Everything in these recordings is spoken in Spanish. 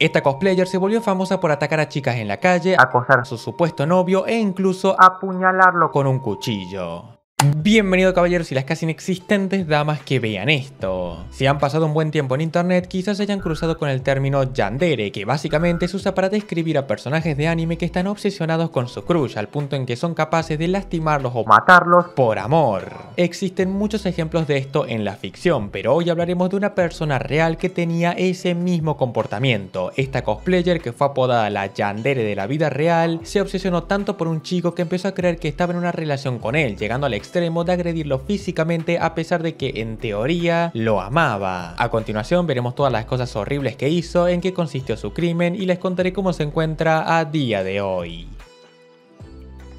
Esta cosplayer se volvió famosa por atacar a chicas en la calle, acosar a su supuesto novio e incluso apuñalarlo con un cuchillo. Bienvenido caballeros y las casi inexistentes damas que vean esto. Si han pasado un buen tiempo en internet, quizás hayan cruzado con el término yandere, que básicamente se usa para describir a personajes de anime que están obsesionados con su crush, al punto en que son capaces de lastimarlos o matarlos por amor. Existen muchos ejemplos de esto en la ficción, pero hoy hablaremos de una persona real que tenía ese mismo comportamiento. Esta cosplayer, que fue apodada la yandere de la vida real, se obsesionó tanto por un chico que empezó a creer que estaba en una relación con él, llegando al extremo de agredirlo físicamente a pesar de que en teoría lo amaba. A continuación veremos todas las cosas horribles que hizo, en qué consistió su crimen y les contaré cómo se encuentra a día de hoy.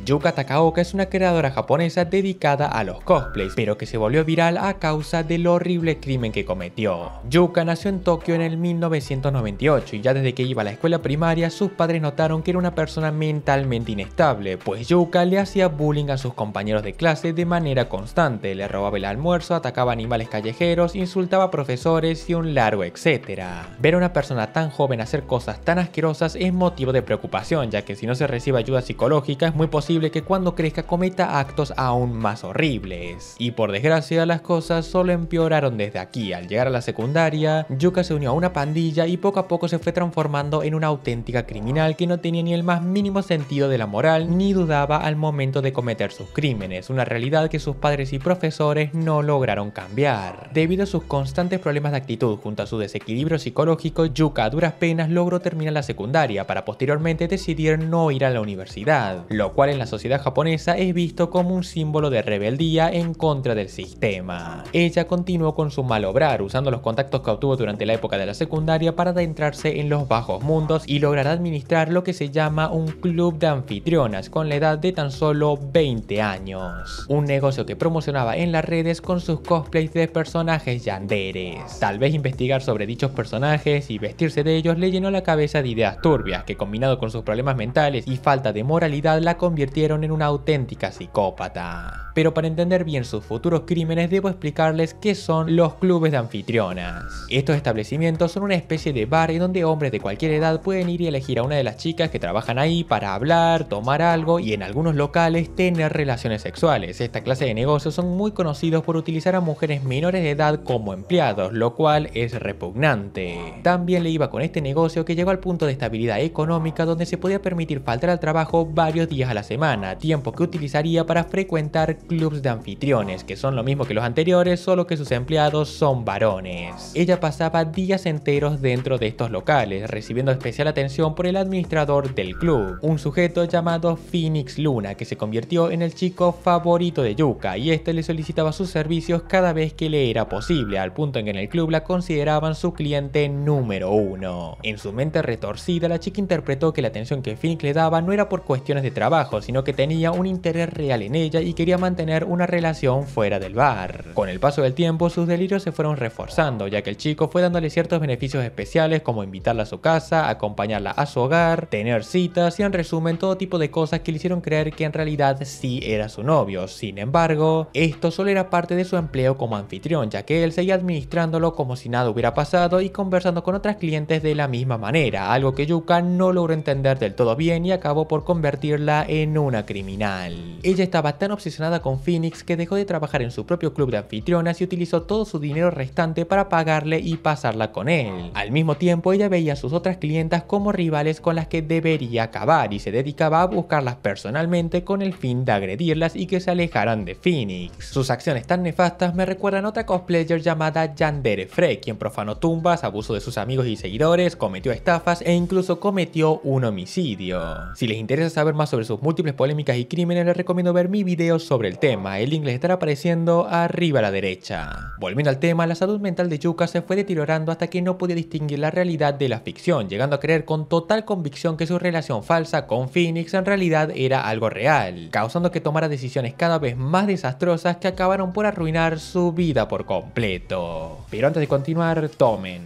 Yuka Takaoka es una creadora japonesa dedicada a los cosplays, pero que se volvió viral a causa del horrible crimen que cometió. Yuka nació en Tokio en el 1998 y ya desde que iba a la escuela primaria sus padres notaron que era una persona mentalmente inestable, pues Yuka le hacía bullying a sus compañeros de clase de manera constante, le robaba el almuerzo, atacaba animales callejeros, insultaba a profesores y un largo etcétera. Ver a una persona tan joven hacer cosas tan asquerosas es motivo de preocupación, ya que si no se recibe ayuda psicológica es muy posible que cuando crezca cometa actos aún más horribles. Y por desgracia las cosas solo empeoraron desde aquí. Al llegar a la secundaria, Yuka se unió a una pandilla y poco a poco se fue transformando en una auténtica criminal que no tenía ni el más mínimo sentido de la moral ni dudaba al momento de cometer sus crímenes, una realidad que sus padres y profesores no lograron cambiar. Debido a sus constantes problemas de actitud junto a su desequilibrio psicológico, Yuka a duras penas logró terminar la secundaria para posteriormente decidir no ir a la universidad, lo cual en la sociedad japonesa es visto como un símbolo de rebeldía en contra del sistema. Ella continuó con su mal obrar, usando los contactos que obtuvo durante la época de la secundaria para adentrarse en los bajos mundos y lograr administrar lo que se llama un club de anfitrionas con la edad de tan solo 20 años. Un negocio que promocionaba en las redes con sus cosplays de personajes yanderes. Tal vez investigar sobre dichos personajes y vestirse de ellos le llenó la cabeza de ideas turbias que combinado con sus problemas mentales y falta de moralidad la convierte en una auténtica psicópata. Pero para entender bien sus futuros crímenes debo explicarles qué son los clubes de anfitrionas. Estos establecimientos son una especie de bar en donde hombres de cualquier edad pueden ir y elegir a una de las chicas que trabajan ahí para hablar, tomar algo y en algunos locales tener relaciones sexuales. Esta clase de negocios son muy conocidos por utilizar a mujeres menores de edad como empleados, lo cual es repugnante. También le iba con este negocio que llegó al punto de estabilidad económica donde se podía permitir faltar al trabajo varios días a la semana tiempo que utilizaría para frecuentar clubes de anfitriones, que son lo mismo que los anteriores, solo que sus empleados son varones. Ella pasaba días enteros dentro de estos locales, recibiendo especial atención por el administrador del club, un sujeto llamado Phoenix Luna, que se convirtió en el chico favorito de Yuka, y este le solicitaba sus servicios cada vez que le era posible, al punto en que en el club la consideraban su cliente número uno. En su mente retorcida, la chica interpretó que la atención que Phoenix le daba no era por cuestiones de trabajo, sino que tenía un interés real en ella y quería mantener una relación fuera del bar. Con el paso del tiempo, sus delirios se fueron reforzando, ya que el chico fue dándole ciertos beneficios especiales como invitarla a su casa, acompañarla a su hogar, tener citas y en resumen todo tipo de cosas que le hicieron creer que en realidad sí era su novio. Sin embargo, esto solo era parte de su empleo como anfitrión, ya que él seguía administrándolo como si nada hubiera pasado y conversando con otras clientes de la misma manera, algo que Yuka no logró entender del todo bien y acabó por convertirla en una criminal. Ella estaba tan obsesionada con Phoenix que dejó de trabajar en su propio club de anfitrionas y utilizó todo su dinero restante para pagarle y pasarla con él. Al mismo tiempo, ella veía a sus otras clientas como rivales con las que debería acabar y se dedicaba a buscarlas personalmente con el fin de agredirlas y que se alejaran de Phoenix. Sus acciones tan nefastas me recuerdan a otra cosplayer llamada Yandere Frey, quien profanó tumbas, abusó de sus amigos y seguidores, cometió estafas e incluso cometió un homicidio. Si les interesa saber más sobre sus múltiples polémicas y crímenes, les recomiendo ver mi video sobre el tema. El inglés estará apareciendo arriba a la derecha. Volviendo al tema, la salud mental de Yuka se fue deteriorando hasta que no podía distinguir la realidad de la ficción, llegando a creer con total convicción que su relación falsa con Phoenix en realidad era algo real, causando que tomara decisiones cada vez más desastrosas que acabaron por arruinar su vida por completo. Pero antes de continuar, tomen.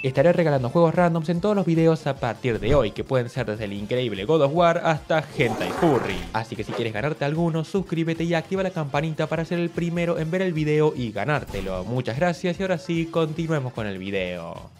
Estaré regalando juegos randoms en todos los videos a partir de hoy, que pueden ser desde el increíble God of War hasta Hentai Furry. Así que si quieres ganarte alguno, suscríbete y activa la campanita para ser el primero en ver el video y ganártelo. Muchas gracias y ahora sí, continuemos con el video.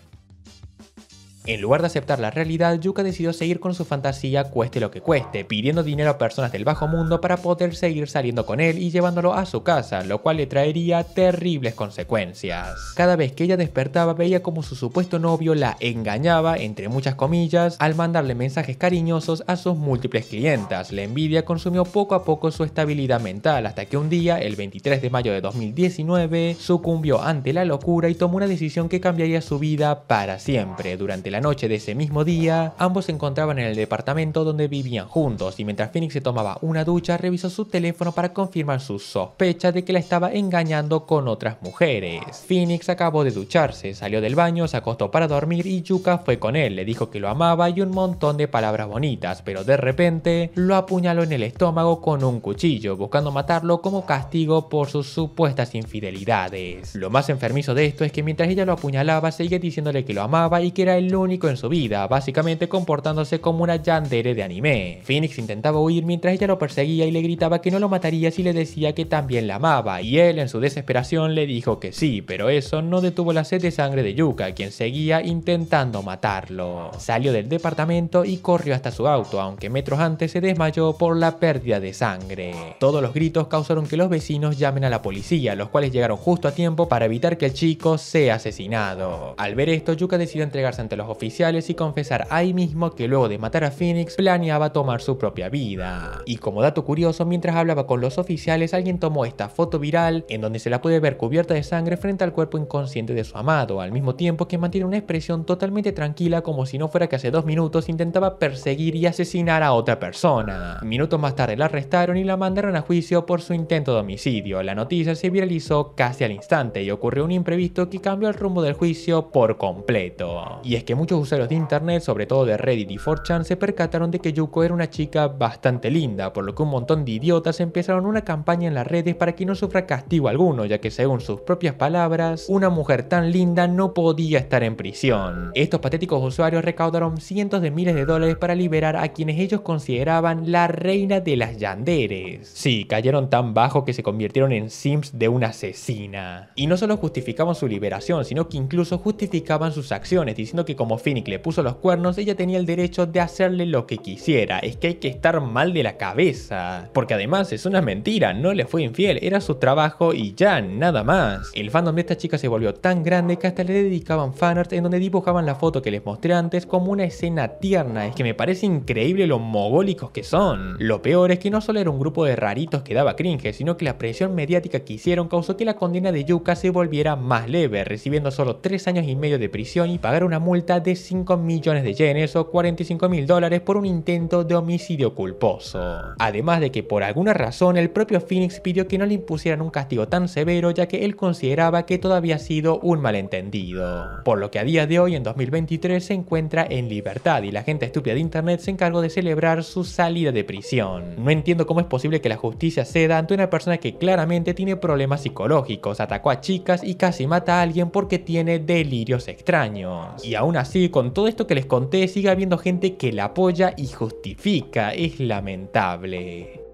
En lugar de aceptar la realidad, Yuka decidió seguir con su fantasía cueste lo que cueste, pidiendo dinero a personas del bajo mundo para poder seguir saliendo con él y llevándolo a su casa, lo cual le traería terribles consecuencias. Cada vez que ella despertaba veía como su supuesto novio la engañaba, entre muchas comillas, al mandarle mensajes cariñosos a sus múltiples clientas. La envidia consumió poco a poco su estabilidad mental, hasta que un día, el 23 de mayo de 2019, sucumbió ante la locura y tomó una decisión que cambiaría su vida para siempre. Durante la noche de ese mismo día, ambos se encontraban en el departamento donde vivían juntos y mientras Phoenix se tomaba una ducha revisó su teléfono para confirmar su sospecha de que la estaba engañando con otras mujeres. Phoenix acabó de ducharse, salió del baño, se acostó para dormir y Yuka fue con él, le dijo que lo amaba y un montón de palabras bonitas, pero de repente lo apuñaló en el estómago con un cuchillo, buscando matarlo como castigo por sus supuestas infidelidades. Lo más enfermizo de esto es que mientras ella lo apuñalaba seguía diciéndole que lo amaba y que era el único en su vida, básicamente comportándose como una yandere de anime. Phoenix intentaba huir mientras ella lo perseguía y le gritaba que no lo mataría si le decía que también la amaba, y él en su desesperación le dijo que sí, pero eso no detuvo la sed de sangre de Yuka, quien seguía intentando matarlo. Salió del departamento y corrió hasta su auto, aunque metros antes se desmayó por la pérdida de sangre. Todos los gritos causaron que los vecinos llamen a la policía, los cuales llegaron justo a tiempo para evitar que el chico sea asesinado. Al ver esto, Yuka decidió entregarse ante los oficiales oficiales y confesar ahí mismo que luego de matar a Phoenix planeaba tomar su propia vida. Y como dato curioso, mientras hablaba con los oficiales alguien tomó esta foto viral en donde se la puede ver cubierta de sangre frente al cuerpo inconsciente de su amado, al mismo tiempo que mantiene una expresión totalmente tranquila como si no fuera que hace dos minutos intentaba perseguir y asesinar a otra persona. Minutos más tarde la arrestaron y la mandaron a juicio por su intento de homicidio. La noticia se viralizó casi al instante y ocurrió un imprevisto que cambió el rumbo del juicio por completo. Y es que muchos usuarios de internet, sobre todo de Reddit y 4chan, se percataron de que Yuko era una chica bastante linda, por lo que un montón de idiotas empezaron una campaña en las redes para que no sufra castigo alguno, ya que según sus propias palabras, una mujer tan linda no podía estar en prisión. Estos patéticos usuarios recaudaron cientos de miles de dólares para liberar a quienes ellos consideraban la reina de las yanderes. Sí, cayeron tan bajo que se convirtieron en sims de una asesina. Y no solo justificaban su liberación, sino que incluso justificaban sus acciones, diciendo que como como le puso los cuernos, ella tenía el derecho de hacerle lo que quisiera. Es que hay que estar mal de la cabeza. Porque además es una mentira, no le fue infiel, era su trabajo y ya, nada más. El fandom de esta chica se volvió tan grande que hasta le dedicaban fanarts en donde dibujaban la foto que les mostré antes como una escena tierna. Es que me parece increíble lo mogólicos que son. Lo peor es que no solo era un grupo de raritos que daba cringe, sino que la presión mediática que hicieron causó que la condena de Yuka se volviera más leve, recibiendo solo 3 años y medio de prisión y pagar una multa de 5 millones de yenes o 45 mil dólares por un intento de homicidio culposo. Además de que por alguna razón el propio Phoenix pidió que no le impusieran un castigo tan severo ya que él consideraba que todo había sido un malentendido. Por lo que a día de hoy en 2023 se encuentra en libertad y la gente estúpida de internet se encargó de celebrar su salida de prisión. No entiendo cómo es posible que la justicia ceda ante una persona que claramente tiene problemas psicológicos, atacó a chicas y casi mata a alguien porque tiene delirios extraños. Y aún así así, con todo esto que les conté, sigue habiendo gente que la apoya y justifica. Es lamentable.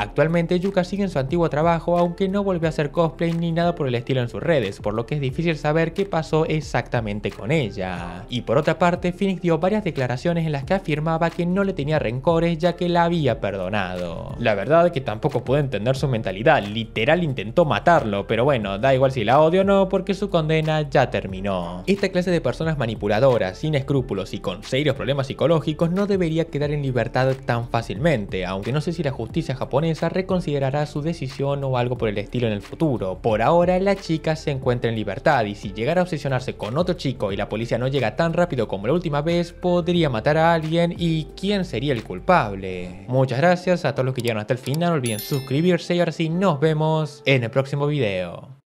Actualmente Yuka sigue en su antiguo trabajo, aunque no volvió a hacer cosplay ni nada por el estilo en sus redes, por lo que es difícil saber qué pasó exactamente con ella. Y por otra parte, Phoenix dio varias declaraciones en las que afirmaba que no le tenía rencores ya que la había perdonado. La verdad es que tampoco pude entender su mentalidad, literal intentó matarlo, pero bueno, da igual si la odio o no porque su condena ya terminó. Esta clase de personas manipuladoras, sin escrúpulos y con serios problemas psicológicos no debería quedar en libertad tan fácilmente, aunque no sé si la justicia japonesa reconsiderará su decisión o algo por el estilo en el futuro. Por ahora, la chica se encuentra en libertad y si llegara a obsesionarse con otro chico y la policía no llega tan rápido como la última vez, podría matar a alguien y quién sería el culpable. Muchas gracias a todos los que llegaron hasta el final, no olviden suscribirse y ahora sí nos vemos en el próximo video.